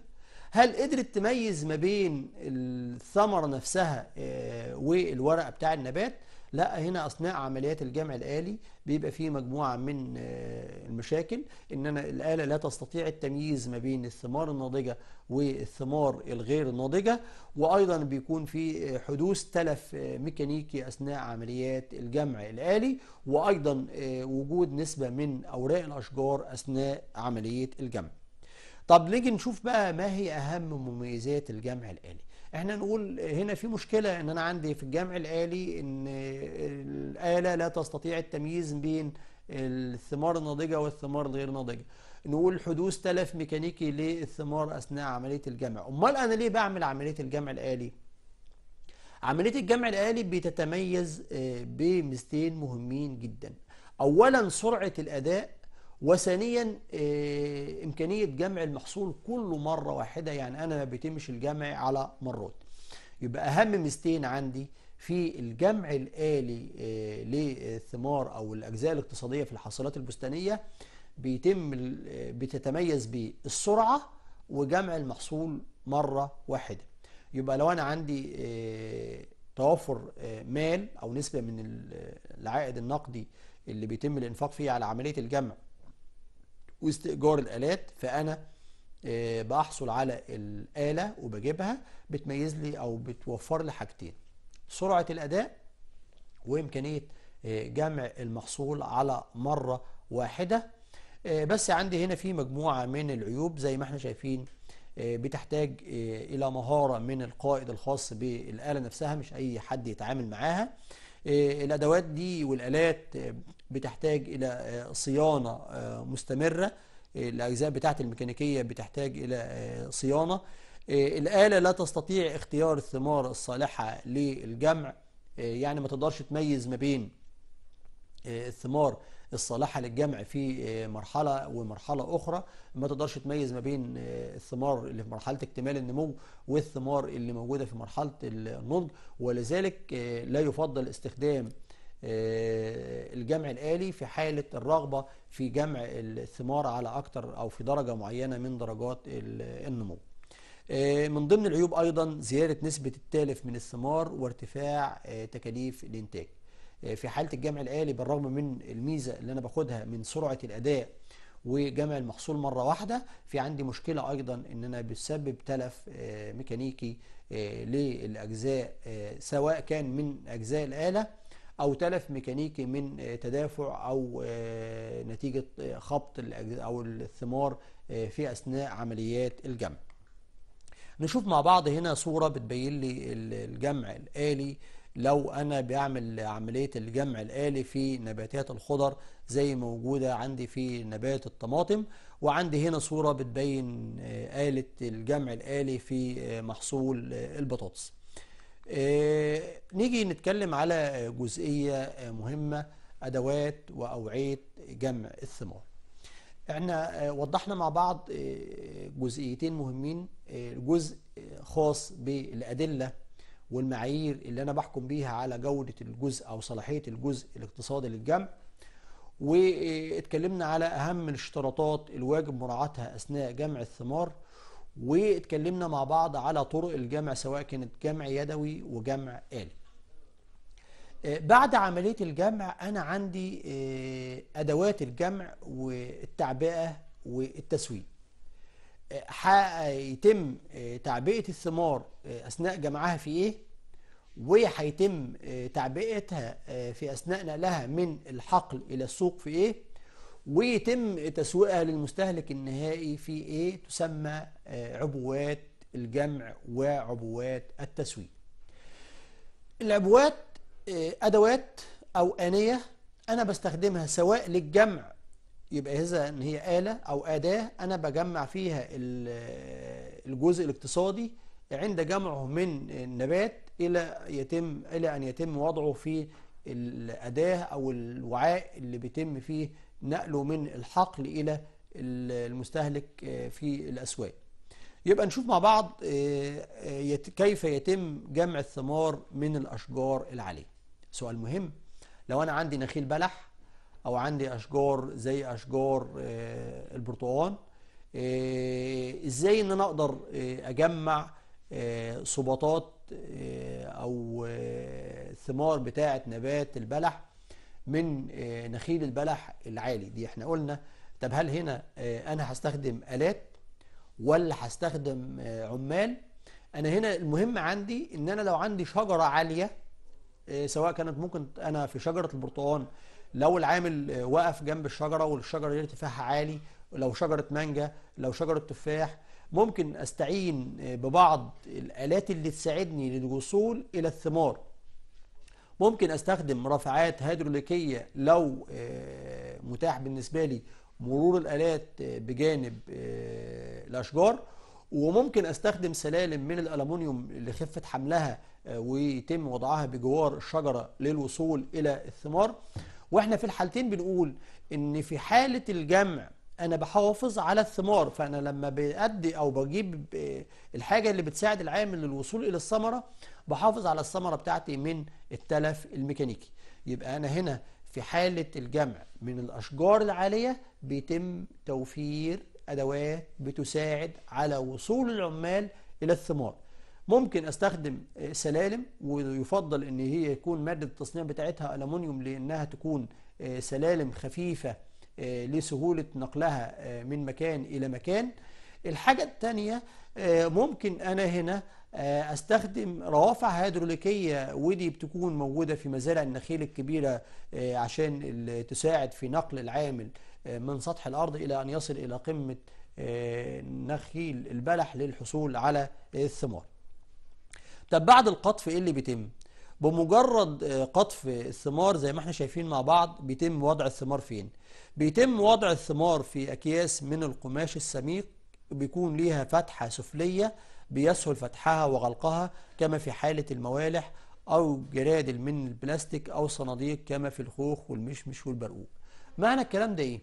S1: هل قدرت تميز ما بين الثمرة نفسها آه، والورقة بتاع النبات؟ لا هنا اثناء عمليات الجمع الآلي بيبقى فيه مجموعة من آه، المشاكل ان انا الآلة لا تستطيع التمييز ما بين الثمار الناضجة والثمار الغير الناضجة وايضا بيكون في آه، حدوث تلف آه، ميكانيكي اثناء عمليات الجمع الآلي وايضا وجود نسبة من اوراق الاشجار اثناء عملية الجمع طب نيجي نشوف بقى ما هي اهم مميزات الجمع الآلي احنا نقول هنا في مشكلة ان انا عندي في الجمع الآلي ان الآلة لا تستطيع التمييز بين الثمار الناضجة والثمار غير ناضجة نقول حدوث تلف ميكانيكي للثمار أثناء عملية الجمع أمال أنا ليه بعمل عملية الجمع الآلي؟ عملية الجمع الآلي بتتميز آه، بميزتين مهمين جدا أولا سرعة الأداء وثانيا آه، إمكانية جمع المحصول كله مرة واحدة يعني أنا ما بيتمش الجمع على مرات يبقى أهم ميزتين عندي في الجمع الآلي آه، للثمار أو الأجزاء الاقتصادية في الحاصلات البستانية بيتم آه، بتتميز بالسرعة وجمع المحصول مرة واحدة يبقى لو أنا عندي توفر مال أو نسبة من العائد النقدي اللي بيتم الإنفاق فيه على عملية الجمع واستئجار الآلات فأنا آه، بحصل على الآلة وبجيبها بتميز لي أو بتوفر لي حاجتين سرعة الأداء وإمكانية آه، جمع المحصول على مرة واحدة آه، بس عندي هنا في مجموعة من العيوب زي ما احنا شايفين بتحتاج إلى مهارة من القائد الخاص بالآلة نفسها مش أي حد يتعامل معاها الأدوات دي والآلات بتحتاج إلى آه، صيانة آه، مستمرة الأجزاء بتاعة الميكانيكية بتحتاج إلى آه، صيانة الآلة لا تستطيع اختيار الثمار الصالحة للجمع يعني ما تقدرش تميز ما بين الثمار الصالحة للجمع في مرحلة ومرحلة أخرى ما تقدرش تميز ما بين الثمار اللي في مرحلة اكتمال النمو والثمار اللي موجودة في مرحلة النضج ولذلك لا يفضل استخدام آه، الجمع الآلي في حالة الرغبة في جمع الثمار على أكتر أو في درجة معينة من درجات النمو آه، من ضمن العيوب أيضا زيادة نسبة التالف من الثمار وارتفاع آه، تكاليف الإنتاج في حالة الجمع الآلي بالرغم من الميزة اللي أنا باخدها من سرعة الأداء وجمع المحصول مرة واحدة في عندي مشكلة أيضا أن أنا بسبب تلف ميكانيكي للأجزاء سواء كان من أجزاء الآلة أو تلف ميكانيكي من آه، تدافع أو آه، نتيجة آه، خبط أو الثمار في أثناء عمليات الجمع نشوف مع بعض هنا صورة بتبين لي الجمع الآلي لو أنا بعمل عملية الجمع الآلي في نباتات الخضر زي موجودة عندي في نبات الطماطم وعندي هنا صورة بتبين آلة الجمع الآلي في محصول البطاطس آه، نيجي نتكلم على جزئية آه، مهمة أدوات وأوعية جمع الثمار احنا آه، وضحنا مع بعض جزئيتين مهمين جزء خاص بالأدلة والمعايير اللي أنا بحكم بيها على جودة الجزء أو صلاحية الجزء الاقتصادي للجمع واتكلمنا على أهم الاشتراطات الواجب مراعاتها أثناء جمع الثمار واتكلمنا مع بعض على طرق الجمع سواء كانت جمع يدوي وجمع آلي آه، بعد عملية الجمع أنا عندي آه، أدوات الجمع والتعبئة والتسويق آه، هيتم تعبئة الثمار أثناء جمعها في إيه وهيتم تعبئتها في أثناء نقلها من الحقل إلى السوق في إيه ويتم تسويقها للمستهلك النهائي في ايه تسمى آه، عبوات الجمع وعبوات التسويق العبوات آه، ادوات او انيه انا بستخدمها سواء للجمع يبقى إذا إن هي آلة أو أداة أنا بجمع فيها آه، الجزء الاقتصادي عند جمعه من النبات إلى يتم إلى أن يتم وضعه في الأداة أو الوعاء اللي بيتم فيه نقله من الحقل إلى المستهلك آه، في الأسواق يبقى نشوف مع بعض آه، آه، كيف يتم جمع الثمار من الأشجار العالية سؤال مهم لو أنا عندي نخيل بلح أو عندي أشجار زي أشجار البرتقال إزاي أن أنا أقدر أجمع صبطات أو الثمار بتاعة نبات البلح من آه، نخيل البلح العالي دي احنا قلنا طب هل هنا آه، انا هستخدم الات ولا هستخدم آه، عمال انا هنا المهم عندي ان انا لو عندي شجره عاليه سواء كانت ممكن انا في شجره البرتقال لو العامل وقف جنب الشجره والشجره دي ارتفاعها عالي لو شجره مانجا لو شجره تفاح ممكن استعين ببعض الالات اللي تساعدني للوصول الى الثمار ممكن استخدم رافعات هيدروليكية لو آه، متاح بالنسبة لي مرور الالات آه، بجانب آه، الاشجار وممكن استخدم سلالم من الالومنيوم لخفه حملها ويتم وضعها بجوار الشجره للوصول الى الثمار واحنا في الحالتين بنقول ان في حاله الجمع انا بحافظ على الثمار فانا لما بادي او بجيب الحاجه اللي بتساعد العامل للوصول الى الثمره بحافظ على الثمرة بتاعتي من التلف الميكانيكي يبقى أنا هنا في حالة الجمع من الأشجار العالية بيتم توفير أدوات بتساعد على وصول العمال إلى الثمار ممكن استخدم سلالم ويفضل ان هي يكون ماده التصنيع بتاعتها الومنيوم لانها تكون آه، سلالم خفيفه آه، لسهوله نقلها آه، من مكان الى مكان الحاجه الثانيه ممكن انا هنا آه، استخدم روافع هيدروليكيه ودي بتكون موجوده في مزارع النخيل الكبيره آه، عشان تساعد في نقل العامل آه، من سطح الارض الى ان يصل الى قمه نخيل البلح للحصول على الثمار طب بعد القطف ايه اللي بيتم بمجرد قطف الثمار زي ما احنا شايفين مع بعض بيتم وضع الثمار فين بيتم وضع الثمار في اكياس من القماش السميق بيكون ليها فتحة سفلية بيسهل فتحها وغلقها كما في حالة الموالح أو جرادل من البلاستيك أو صناديق كما في الخوخ والمشمش والبرقوق معنى الكلام ده إيه؟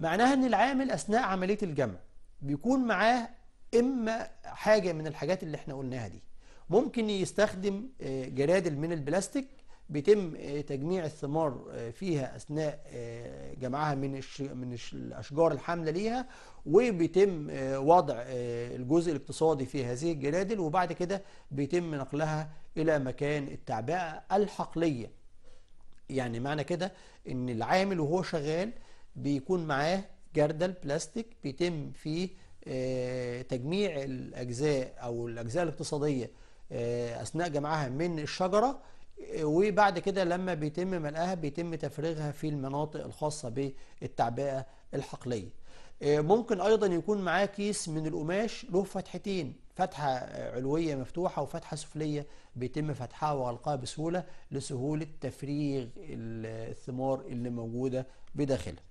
S1: معناها أن العامل أثناء عملية الجمع بيكون معاه إما حاجة من الحاجات اللي احنا قلناها دي ممكن يستخدم آه، جرادل من البلاستيك بيتم آه، تجميع الثمار آه، فيها اثناء آه، جمعها من من الاشجار الحامله ليها وبيتم وضع الجزء الاقتصادي في هذه الجنادل وبعد كده بيتم نقلها الى مكان التعبئه الحقليه يعني معنى كده ان العامل وهو شغال بيكون معاه جردل بلاستيك بيتم فيه تجميع الاجزاء او الاجزاء الاقتصاديه اثناء جمعها من الشجره وبعد كده لما بيتم ملقاها بيتم تفريغها في المناطق الخاصة بالتعبئة الحقلية آه، ممكن أيضا يكون معاه كيس من القماش له فتحتين فتحة علوية مفتوحة وفتحة سفلية بيتم فتحها وغلقها بسهولة لسهولة تفريغ الثمار اللي موجودة بداخلها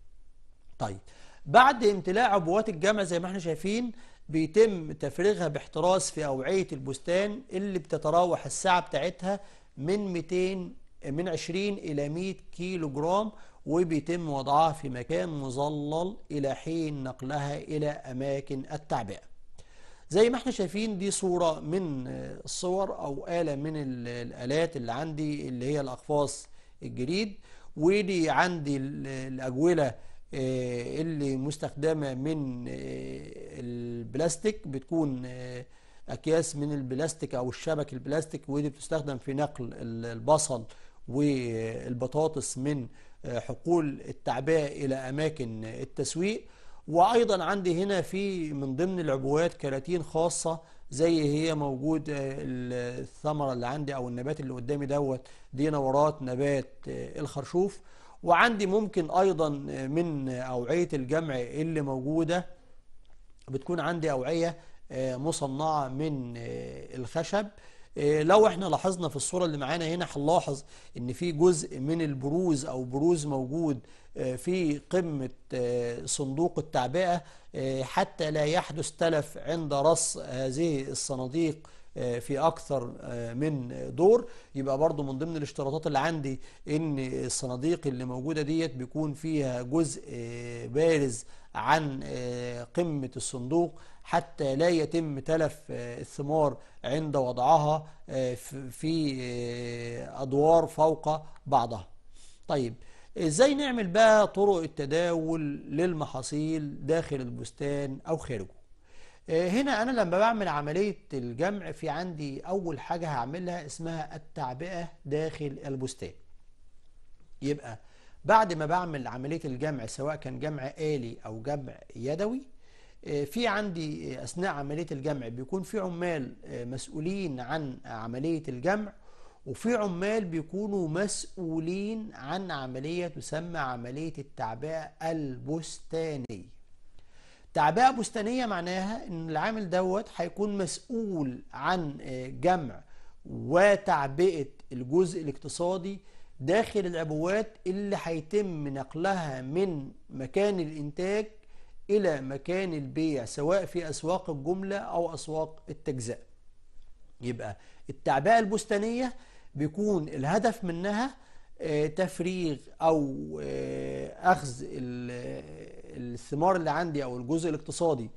S1: طيب بعد امتلاء عبوات الجمع زي ما احنا شايفين بيتم تفريغها باحتراس في أوعية البستان اللي بتتراوح السعة بتاعتها من 200 من 20 إلى 100 كيلو جرام وبيتم وضعها في مكان مظلل إلى حين نقلها إلى أماكن التعبئة زي ما احنا شايفين دي صورة من الصور أو آلة من الآلات اللي عندي اللي هي الأقفاص الجريد ودي عندي الأجولة آه، اللي مستخدمة من آه، البلاستيك بتكون آه، أكياس من البلاستيك أو الشبك البلاستيك ودي بتستخدم في نقل البصل والبطاطس من آه، حقول التعبئة إلى أماكن التسويق وأيضا عندي هنا في من ضمن العبوات كراتين خاصة زي هي موجود آه، الثمرة اللي عندي أو النبات اللي قدامي دوت دي نورات نبات آه، الخرشوف وعندي ممكن أيضا من أوعية الجمع اللي موجودة بتكون عندي أوعية آه، مصنعة من آه، الخشب آه، لو احنا لاحظنا في الصورة اللي معانا هنا هنلاحظ ان في جزء من البروز او بروز موجود في قمة صندوق التعبئة حتى لا يحدث تلف عند رص هذه الصناديق في اكثر من دور يبقى برضو من ضمن الاشتراطات اللي عندي ان الصناديق اللي موجودة ديت بيكون فيها جزء بارز عن قمة الصندوق حتى لا يتم تلف آه، الثمار عند وضعها آه، في آه، أدوار فوق بعضها طيب ازاي نعمل بقى طرق التداول للمحاصيل داخل البستان او خارجه هنا انا لما بعمل عملية الجمع في عندي اول حاجة هعملها اسمها التعبئة داخل البستان يبقى بعد ما بعمل عملية الجمع سواء كان جمع آلي او جمع يدوي آه، في عندي أثناء عملية الجمع بيكون في عمال آه، مسؤولين عن عملية الجمع وفي عمال بيكونوا مسؤولين عن عملية تسمى عملية التعبئة البستانية تعبئة بستانية معناها ان العامل دوت هيكون مسؤول عن آه، جمع وتعبئة الجزء الاقتصادي داخل العبوات اللي هيتم نقلها من مكان الانتاج إلى مكان البيع سواء في أسواق الجملة أو أسواق التجزئة يبقى التعبئة البستانية بيكون الهدف منها آه، تفريغ أو آه، أخذ الثمار آه، اللي عندي أو الجزء الاقتصادي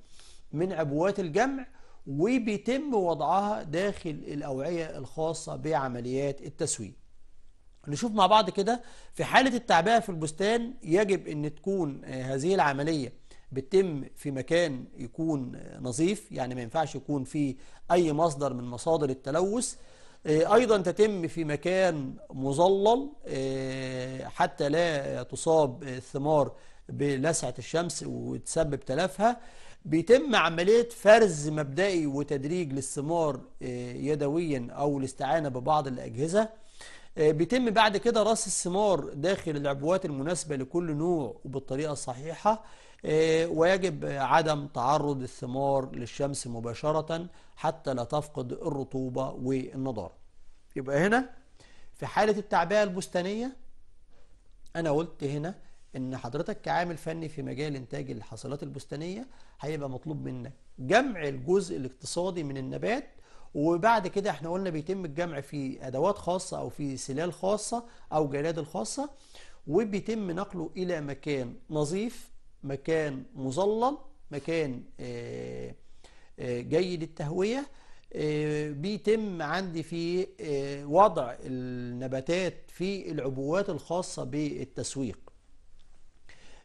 S1: من عبوات الجمع وبيتم وضعها داخل الأوعية الخاصة بعمليات التسويق نشوف مع بعض كده في حالة التعبئة في البستان يجب أن تكون هذه العملية بتتم في مكان يكون نظيف يعني ما ينفعش يكون فيه أي مصدر من مصادر التلوث آه، أيضا تتم في مكان مظلل آه، حتى لا تصاب الثمار بلسعة الشمس وتسبب تلفها بيتم عملية فرز مبدئي وتدريج للثمار آه، يدويا أو الاستعانة ببعض الأجهزة بيتم بعد كده رص الثمار داخل العبوات المناسبة لكل نوع وبالطريقة الصحيحة آه، ويجب عدم تعرض الثمار للشمس مباشرة حتى لا تفقد الرطوبة والنضارة يبقى هنا في حالة التعبئة البستانية أنا قلت هنا إن حضرتك كعامل فني في مجال إنتاج الحصيلات البستانية هيبقى مطلوب منك جمع الجزء الاقتصادي من النبات وبعد كده احنا قلنا بيتم الجمع في أدوات خاصة أو في سلال خاصة أو جلاد خاصة وبيتم نقله إلى مكان نظيف مكان مظلم مكان آه، آه، جيد التهوية آه، بيتم عندي في وضع النباتات في العبوات الخاصة بالتسويق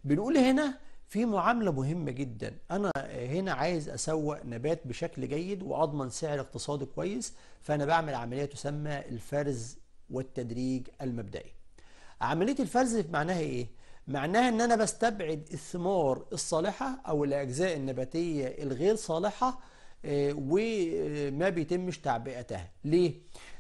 S1: بنقول هنا في معاملة مهمة جدا أنا هنا عايز أسوق نبات بشكل جيد وأضمن سعر اقتصادي كويس فأنا بعمل عملية تسمى الفرز والتدريج المبدئي عملية الفرز معناها إيه؟ معناها ان انا بستبعد الثمار الصالحه او الاجزاء النباتيه الغير صالحه آه، وما بيتمش تعبئتها ليه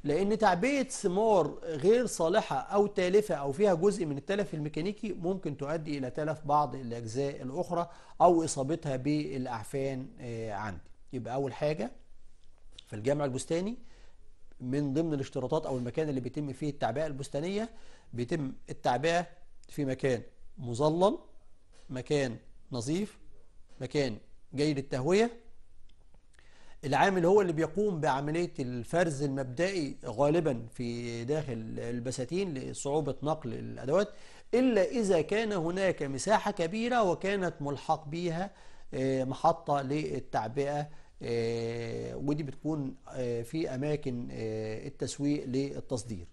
S1: لان تعبئه ثمار غير صالحه او تالفه او فيها جزء من التلف الميكانيكي ممكن تؤدي الى تلف بعض الاجزاء الاخرى او اصابتها بالاعفان آه، عندي يبقى اول حاجه في الجامع البستاني من ضمن الاشتراطات او المكان اللي بيتم فيه التعبئه البستانيه بيتم التعبئه في مكان مظلل مكان نظيف مكان جيد التهوية العامل هو اللي بيقوم بعملية الفرز المبدئي غالبا في داخل البساتين لصعوبة نقل الأدوات إلا إذا كان هناك مساحة كبيرة وكانت ملحق بيها آه، محطة للتعبئة آه، ودي بتكون آه، في أماكن التسويق للتصدير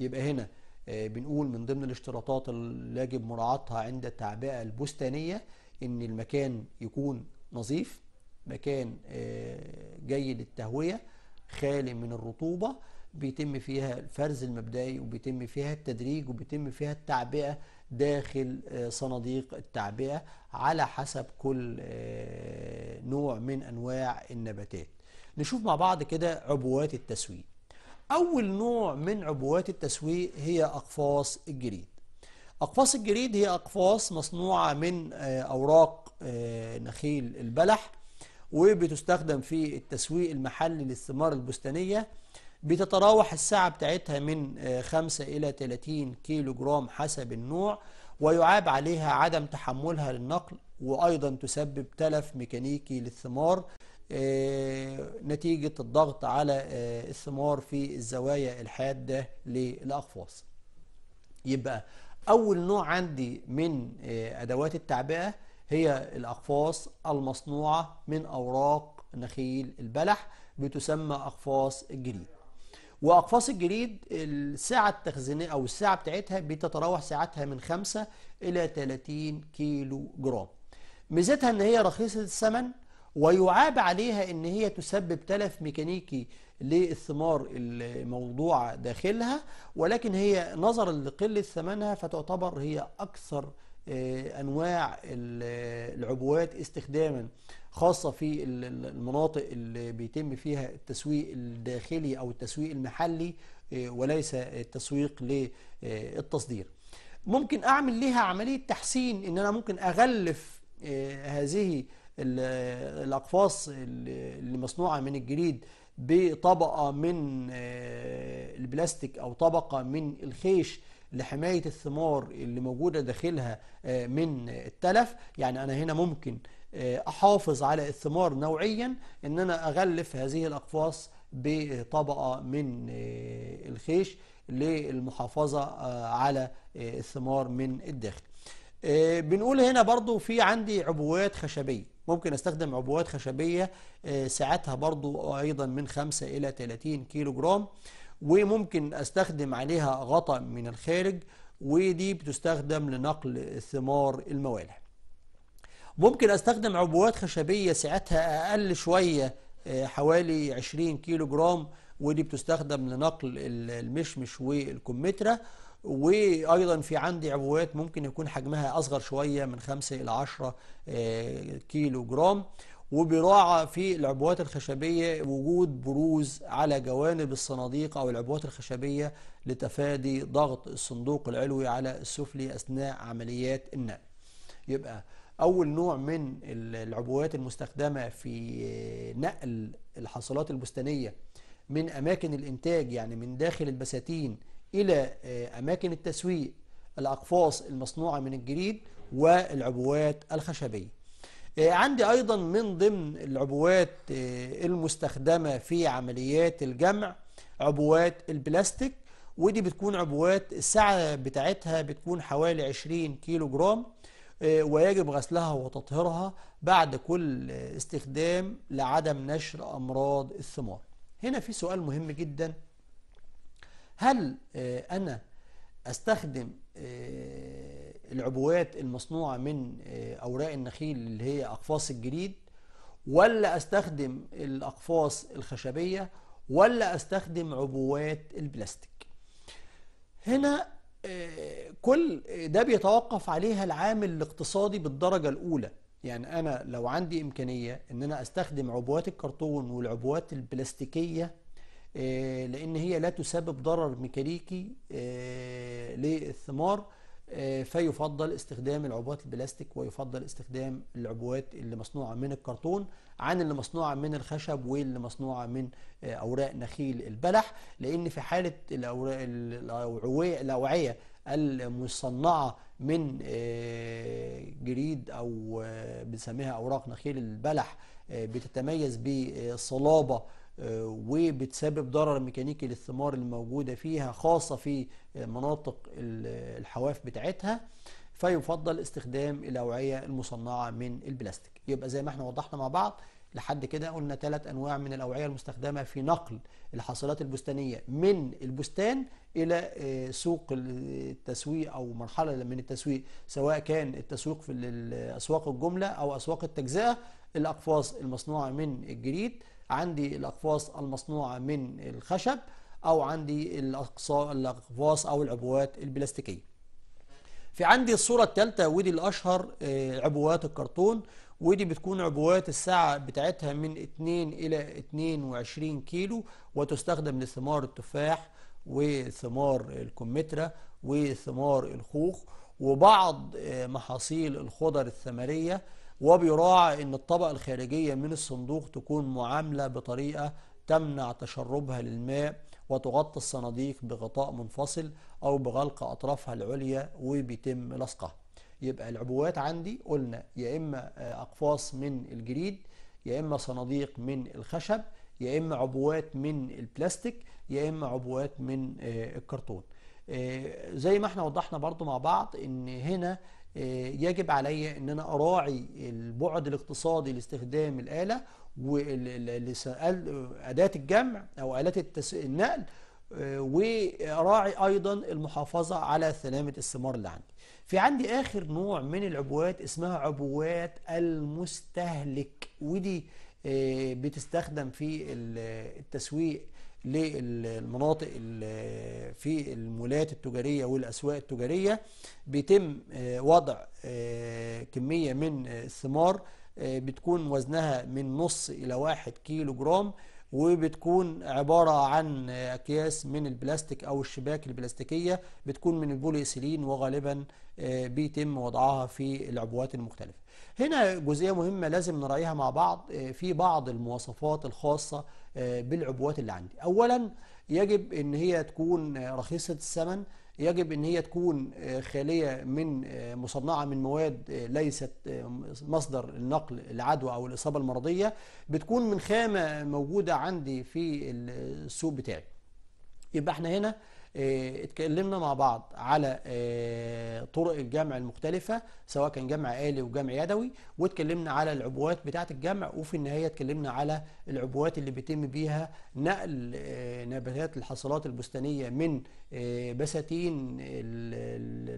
S1: يبقى هنا آه، بنقول من ضمن الاشتراطات اللي يجب مراعاتها عند التعبئة البستانية ان المكان يكون نظيف مكان آه، جيد التهوية خالي من الرطوبة بيتم فيها الفرز المبدئي وبيتم فيها التدريج وبيتم فيها التعبئة داخل آه، صناديق التعبئة على حسب كل نوع من أنواع النباتات نشوف مع بعض كده عبوات التسويق أول نوع من عبوات التسويق هي أقفاص الجريد أقفاص الجريد هي أقفاص مصنوعة من آه، أوراق آه، نخيل البلح وبتستخدم في التسويق المحلي للثمار البستانية بتتراوح السعة بتاعتها من 5 آه، إلى 30 كيلو جرام حسب النوع ويعاب عليها عدم تحملها للنقل وأيضا تسبب تلف ميكانيكي للثمار آه، نتيجة الضغط على آه، الثمار في الزوايا الحادة للأقفاص يبقى أول نوع عندي من آه، أدوات التعبئة هي الأقفاص المصنوعة من أوراق نخيل البلح بتسمى أقفاص الجليد وأقفاص الجليد الساعة التخزينية أو الساعة بتاعتها بتتراوح ساعتها من 5 إلى 30 كيلو جرام ميزتها إن هي رخيصة الثمن ويعاب عليها ان هي تسبب تلف ميكانيكي للثمار الموضوعة داخلها ولكن هي نظرا لقلة ثمنها فتعتبر هي أكثر آه، أنواع العبوات استخداما خاصة في المناطق اللي بيتم فيها التسويق الداخلي أو التسويق المحلي آه، وليس التسويق للتصدير آه، ممكن أعمل لها عملية تحسين إن أنا ممكن أغلف هذه الأقفاص اللي مصنوعة من الجليد بطبقة من آه، البلاستيك أو طبقة من الخيش لحماية الثمار اللي موجودة داخلها آه، من التلف يعني أنا هنا ممكن آه، أحافظ على الثمار نوعيا أن أنا أغلف هذه الأقفاص بطبقة من الخيش للمحافظة على الثمار من الداخل بنقول هنا برضو في عندي عبوات خشبية ممكن استخدم عبوات خشبية آه، سعتها برضو أيضا من 5 إلى 30 كيلو جرام وممكن استخدم عليها غطاء من الخارج ودي بتستخدم لنقل ثمار الموالح ممكن استخدم عبوات خشبية سعتها أقل شوية آه، حوالي 20 كيلو جرام ودي بتستخدم لنقل المشمش والكمثرى وايضا في عندي عبوات ممكن يكون حجمها اصغر شويه من 5 الى 10 آه، كيلو جرام وبراعة في العبوات الخشبية وجود بروز على جوانب الصناديق أو العبوات الخشبية لتفادي ضغط الصندوق العلوي على السفلي أثناء عمليات النقل يبقى أول نوع من العبوات المستخدمة في آه، نقل الحصلات البستانية من أماكن الإنتاج يعني من داخل البساتين إلى آه، أماكن التسويق الأقفاص المصنوعة من الجليد والعبوات الخشبية آه، عندي أيضا من ضمن العبوات آه، المستخدمة في عمليات الجمع عبوات البلاستيك ودي بتكون عبوات السعة بتاعتها بتكون حوالي 20 كيلو جرام ويجب غسلها وتطهيرها بعد كل استخدام لعدم نشر أمراض الثمار هنا في سؤال مهم جداً هل آه، أنا أستخدم آه، العبوات المصنوعة من آه، أوراق النخيل اللي هي أقفاص الجريد ولا أستخدم الأقفاص الخشبية ولا أستخدم عبوات البلاستيك هنا كل ده بيتوقف عليها العامل الاقتصادي بالدرجة الأولى يعني أنا لو عندي إمكانية إن أنا أستخدم عبوات الكرتون والعبوات البلاستيكية آه، لأن هي لا تسبب ضرر ميكانيكي آه، للثمار آه، فيفضل استخدام العبوات البلاستيك ويفضل استخدام العبوات اللي مصنوعة من الكرتون عن اللي مصنوعة من الخشب واللي مصنوعة من أوراق نخيل البلح لأن في حالة الأوعية المصنعة من جريد أو بنسميها أوراق نخيل البلح بتتميز بصلابه وبتسبب ضرر ميكانيكي للثمار الموجودة فيها خاصة في مناطق الحواف بتاعتها فيفضل استخدام الأوعية المصنعة من البلاستيك يبقى زي ما احنا وضحنا مع بعض لحد كده قلنا ثلاث أنواع من الأوعية المستخدمة في نقل الحاصلات البستانية من البستان إلى آه، سوق التسويق أو مرحلة من التسويق سواء كان التسويق في أسواق الجملة أو أسواق التجزئة الأقفاص المصنوعة من الجريد عندي الأقفاص المصنوعة من الخشب أو عندي الأقفاص أو العبوات البلاستيكية في عندي الصورة الثالثة ودي الأشهر آه، عبوات الكرتون ودي بتكون عبوات الساعة بتاعتها من 2 إلى 22 كيلو وتستخدم لثمار التفاح وثمار الكمثرى وثمار الخوخ وبعض آه، محاصيل الخضر الثمرية وبيراعى أن الطبقة الخارجية من الصندوق تكون معاملة بطريقة تمنع تشربها للماء وتغطي الصناديق بغطاء منفصل أو بغلق أطرافها العليا وبيتم لصقها يبقى العبوات عندي قلنا يا إما آه، أقفاص من الجريد يا إما صناديق من الخشب يا إما عبوات من البلاستيك يا إما عبوات من آه، الكرتون آه، زي ما احنا وضحنا برضو مع بعض ان هنا آه، يجب علي ان انا اراعي البعد الاقتصادي لاستخدام الاله واداه الجمع او الات النقل آه، وراعي ايضا المحافظه على سلامه الثمار اللي عندي في عندي اخر نوع من العبوات اسمها عبوات المستهلك ودي آه، بتستخدم في التسويق للمناطق في المولات التجارية والأسواق التجارية بيتم آه، وضع آه، كمية من آه، الثمار بتكون وزنها من نص إلى واحد كيلو جرام وبتكون عبارة عن أكياس من البلاستيك أو الشباك البلاستيكية بتكون من البوليسيلين وغالبا بيتم وضعها في العبوات المختلفة هنا جزئية مهمة لازم نراعيها مع بعض آه، في بعض المواصفات الخاصة آه، بالعبوات اللي عندي أولا يجب ان هي تكون آه، رخيصة الثمن يجب ان هي تكون خالية من مصنعة من مواد ليست مصدر النقل العدوى او الاصابة المرضية بتكون من خامة موجودة عندي في السوق بتاعي يبقى احنا هنا آه، اتكلمنا مع بعض على آه، طرق الجمع المختلفة سواء كان جمع آلي وجمع يدوي واتكلمنا على العبوات بتاعة الجمع وفي النهاية اتكلمنا على العبوات اللي بيتم بيها نقل آه، نباتات الحصلات البستانية من بساتين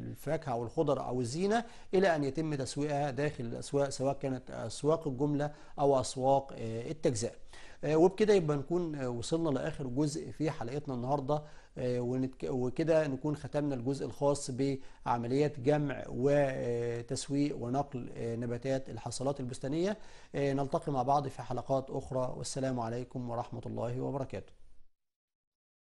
S1: الفاكهة أو الخضر أو الزينة إلى أن يتم تسويقها داخل الأسواق سواء كانت أسواق الجملة أو أسواق التجزئة وبكده يبقى نكون وصلنا لاخر جزء في حلقتنا النهارده آه، وكده نكون ختمنا الجزء الخاص بعمليات جمع وتسويق ونقل آه، نباتات الحصلات البستانية آه، نلتقي مع بعض في حلقات أخرى والسلام عليكم ورحمة الله وبركاته